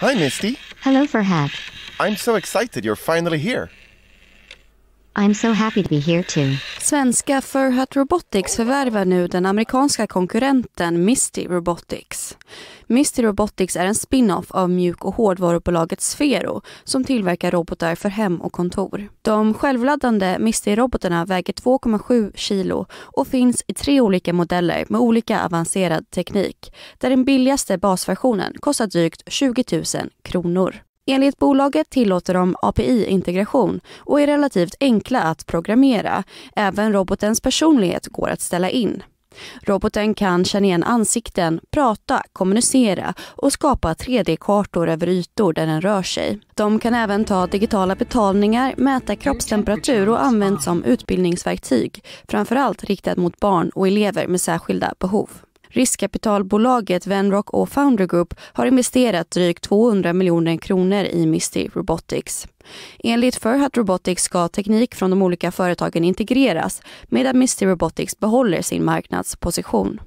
Hi, Misty. Hello, Farhat. I'm so excited you're finally here. I'm so happy to be here too. Svenska Furhat Robotics förvärvar nu den amerikanska konkurrenten Misty Robotics. Misty Robotics är en spin-off av mjuk och hårdvarubolaget Sfero som tillverkar robotar för hem och kontor. De självladdande misty robotarna väger 2,7 kilo och finns i tre olika modeller med olika avancerad teknik där den billigaste basversionen kostar drygt 20 000 kronor. Enligt bolaget tillåter de API-integration och är relativt enkla att programmera. Även robotens personlighet går att ställa in. Roboten kan känna igen ansikten, prata, kommunicera och skapa 3D-kartor över ytor där den rör sig. De kan även ta digitala betalningar, mäta kroppstemperatur och används som utbildningsverktyg, framförallt riktat mot barn och elever med särskilda behov. Riskkapitalbolaget Venrock och Founder Group har investerat drygt 200 miljoner kronor i Misty Robotics. Enligt Furhat Robotics ska teknik från de olika företagen integreras medan Misty Robotics behåller sin marknadsposition.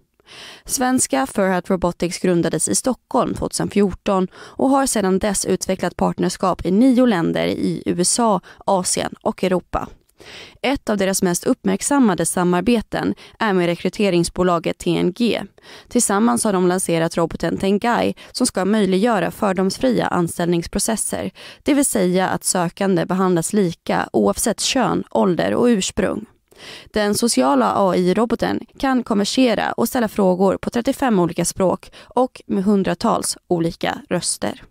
Svenska Furhat Robotics grundades i Stockholm 2014 och har sedan dess utvecklat partnerskap i nio länder i USA, Asien och Europa. Ett av deras mest uppmärksammade samarbeten är med rekryteringsbolaget TNG. Tillsammans har de lanserat roboten Tengai som ska möjliggöra fördomsfria anställningsprocesser, det vill säga att sökande behandlas lika oavsett kön, ålder och ursprung. Den sociala AI-roboten kan konversera och ställa frågor på 35 olika språk och med hundratals olika röster.